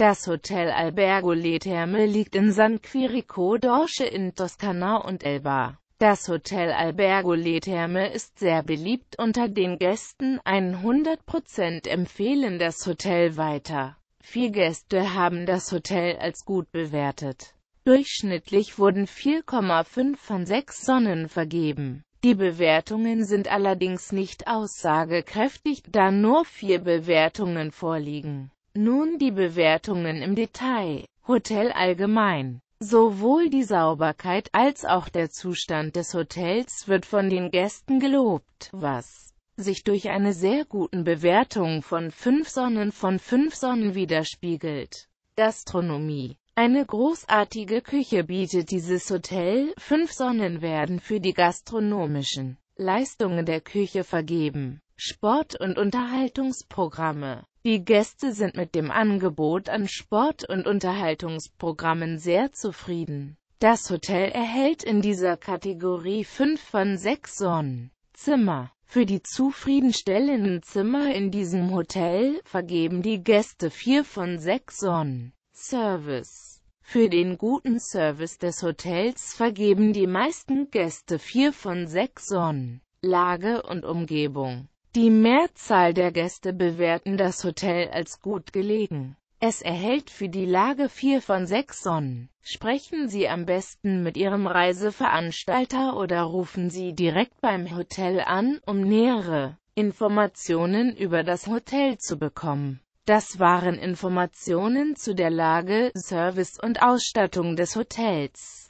Das Hotel Albergo Le Terme liegt in San Quirico d'Orche in Toskana und Elba. Das Hotel Albergo Le Terme ist sehr beliebt unter den Gästen, 100% empfehlen das Hotel weiter. Vier Gäste haben das Hotel als gut bewertet. Durchschnittlich wurden 4,5 von 6 Sonnen vergeben. Die Bewertungen sind allerdings nicht aussagekräftig, da nur vier Bewertungen vorliegen. Nun die Bewertungen im Detail. Hotel allgemein. Sowohl die Sauberkeit als auch der Zustand des Hotels wird von den Gästen gelobt, was sich durch eine sehr guten Bewertung von 5 Sonnen von 5 Sonnen widerspiegelt. Gastronomie eine großartige Küche bietet dieses Hotel, 5 Sonnen werden für die gastronomischen Leistungen der Küche vergeben. Sport- und Unterhaltungsprogramme die Gäste sind mit dem Angebot an Sport- und Unterhaltungsprogrammen sehr zufrieden. Das Hotel erhält in dieser Kategorie 5 von 6 Sonnen. Zimmer. Für die zufriedenstellenden Zimmer in diesem Hotel vergeben die Gäste 4 von 6 Sonnen. Service. Für den guten Service des Hotels vergeben die meisten Gäste 4 von 6 Sonnen. Lage und Umgebung die Mehrzahl der Gäste bewerten das Hotel als gut gelegen. Es erhält für die Lage 4 von 6 Sonnen. Sprechen Sie am besten mit Ihrem Reiseveranstalter oder rufen Sie direkt beim Hotel an, um nähere Informationen über das Hotel zu bekommen. Das waren Informationen zu der Lage, Service und Ausstattung des Hotels.